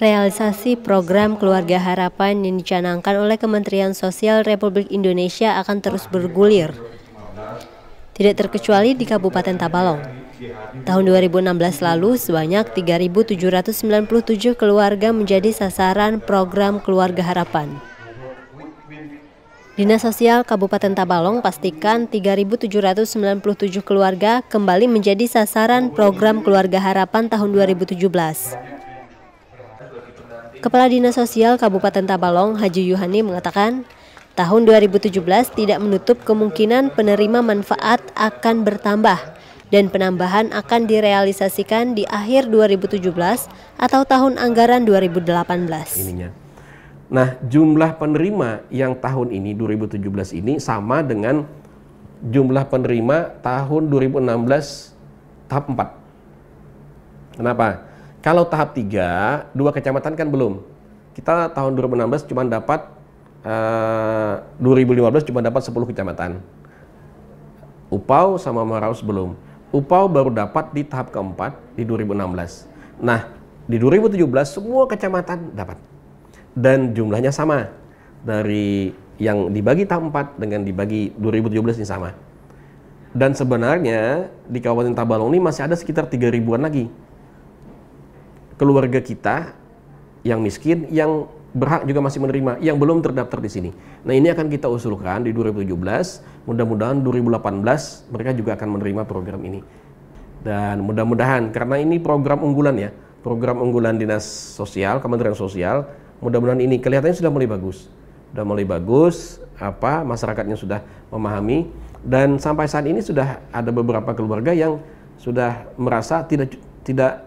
Realisasi program Keluarga Harapan yang dicanangkan oleh Kementerian Sosial Republik Indonesia akan terus bergulir. Tidak terkecuali di Kabupaten Tabalong. Tahun 2016 lalu sebanyak 3.797 keluarga menjadi sasaran program Keluarga Harapan. Dinas Sosial Kabupaten Tabalong pastikan 3.797 keluarga kembali menjadi sasaran program Keluarga Harapan tahun 2017. Kepala Dinas Sosial Kabupaten Tabalong, Haji Yuhani mengatakan, tahun 2017 tidak menutup kemungkinan penerima manfaat akan bertambah dan penambahan akan direalisasikan di akhir 2017 atau tahun anggaran 2018. Ininya. Nah, jumlah penerima yang tahun ini 2017 ini sama dengan jumlah penerima tahun 2016 tahap 4. Kenapa? Kalau tahap 3, dua kecamatan kan belum. Kita tahun 2016 cuma dapat uh, eh, 2015 cuma dapat 10 kecamatan. Upau sama Maraus belum. Upau baru dapat di tahap keempat di 2016. Nah, di 2017 semua kecamatan dapat dan jumlahnya sama dari yang dibagi 4 dengan dibagi 2017 ini sama. Dan sebenarnya di Kabupaten Tabalong ini masih ada sekitar 3 ribuan lagi keluarga kita yang miskin yang berhak juga masih menerima yang belum terdaftar di sini. Nah, ini akan kita usulkan di 2017, mudah-mudahan 2018 mereka juga akan menerima program ini. Dan mudah-mudahan karena ini program unggulan ya, program unggulan Dinas Sosial, Kementerian Sosial mudah-mudahan ini kelihatannya sudah mulai bagus sudah mulai bagus apa masyarakatnya sudah memahami dan sampai saat ini sudah ada beberapa keluarga yang sudah merasa tidak tidak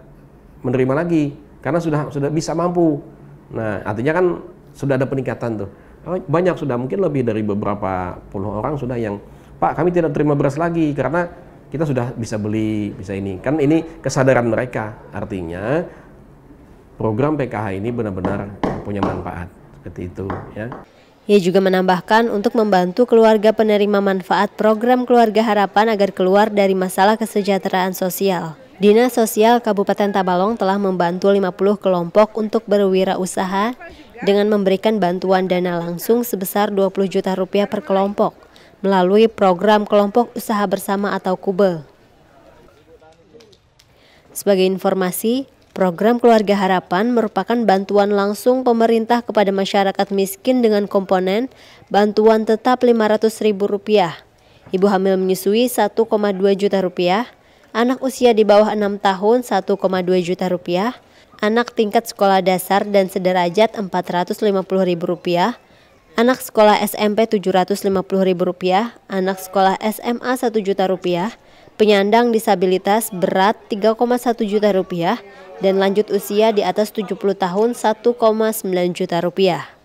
menerima lagi karena sudah sudah bisa mampu nah artinya kan sudah ada peningkatan tuh oh, banyak sudah mungkin lebih dari beberapa puluh orang sudah yang pak kami tidak terima beras lagi karena kita sudah bisa beli bisa ini kan ini kesadaran mereka artinya program PKH ini benar-benar punya manfaat seperti itu ya. Ia juga menambahkan untuk membantu keluarga penerima manfaat program Keluarga Harapan agar keluar dari masalah kesejahteraan sosial. Dinas Sosial Kabupaten Tabalong telah membantu 50 kelompok untuk berwirausaha dengan memberikan bantuan dana langsung sebesar 20 juta rupiah per kelompok melalui program kelompok usaha bersama atau KUBE. Sebagai informasi, Program Keluarga Harapan merupakan bantuan langsung pemerintah kepada masyarakat miskin dengan komponen bantuan tetap Rp500.000. Ibu hamil menyusui 1,2 juta rupiah, anak usia di bawah 6 tahun 1,2 juta rupiah, anak tingkat sekolah dasar dan sederajat Rp450.000, anak sekolah SMP Rp750.000, anak sekolah SMA Rp1 juta rupiah, penyandang disabilitas berat 3,1 juta rupiah, dan lanjut usia di atas 70 tahun 1,9 juta rupiah.